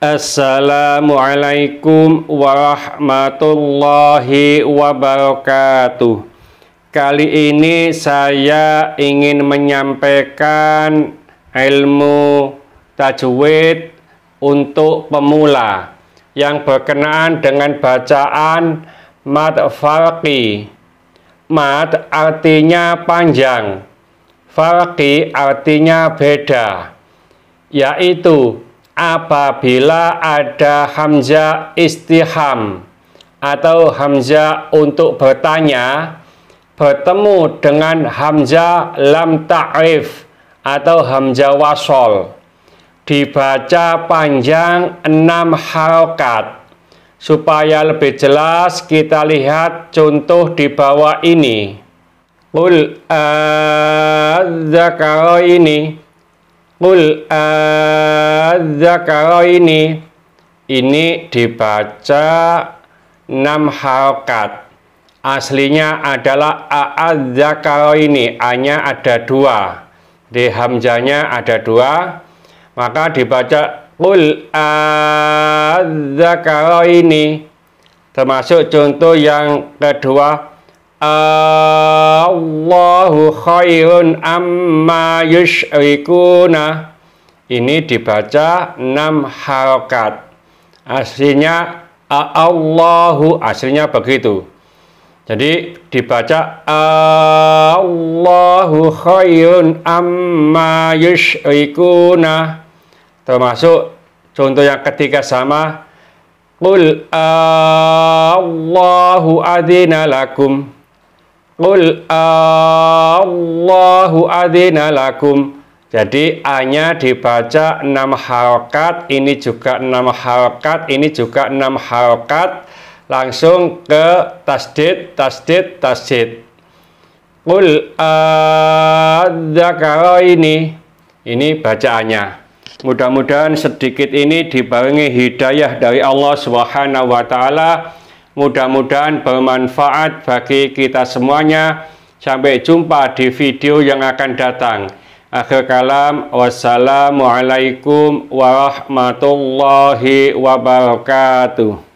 Assalamualaikum warahmatullahi wabarakatuh. Kali ini saya ingin menyampaikan ilmu tajwid untuk pemula yang berkenaan dengan bacaan mat farqi. Mat artinya panjang, farqi artinya beda, yaitu apabila ada hamzah istiham atau hamzah untuk bertanya bertemu dengan hamzah lam ta'rif atau hamzah wasol dibaca panjang enam harokat supaya lebih jelas kita lihat contoh di bawah ini Qul ini Qul ini ini dibaca enam harokat aslinya adalah ini hanya ada dua di hamzanya ada dua maka dibaca Qul ini termasuk contoh yang kedua Allahu khairun amma yushrikuna ini dibaca 6 harokat aslinya Allahu aslinya begitu jadi dibaca Allahu khairun amma yushrikuna termasuk contoh yang ketiga sama Qul Allahu adina lakum Qul Allahu adzina lakum. Jadi A-nya dibaca 6 harokat, ini juga 6 harokat, ini juga 6 harokat. Langsung ke tasdid, tasdid, tasdid. Qul adzakara ini. Ini bacaannya. Mudah-mudahan sedikit ini dibarengi hidayah dari Allah Subhanahu wa taala Mudah-mudahan bermanfaat bagi kita semuanya. Sampai jumpa di video yang akan datang. Akhir kalam, wassalamualaikum warahmatullahi wabarakatuh.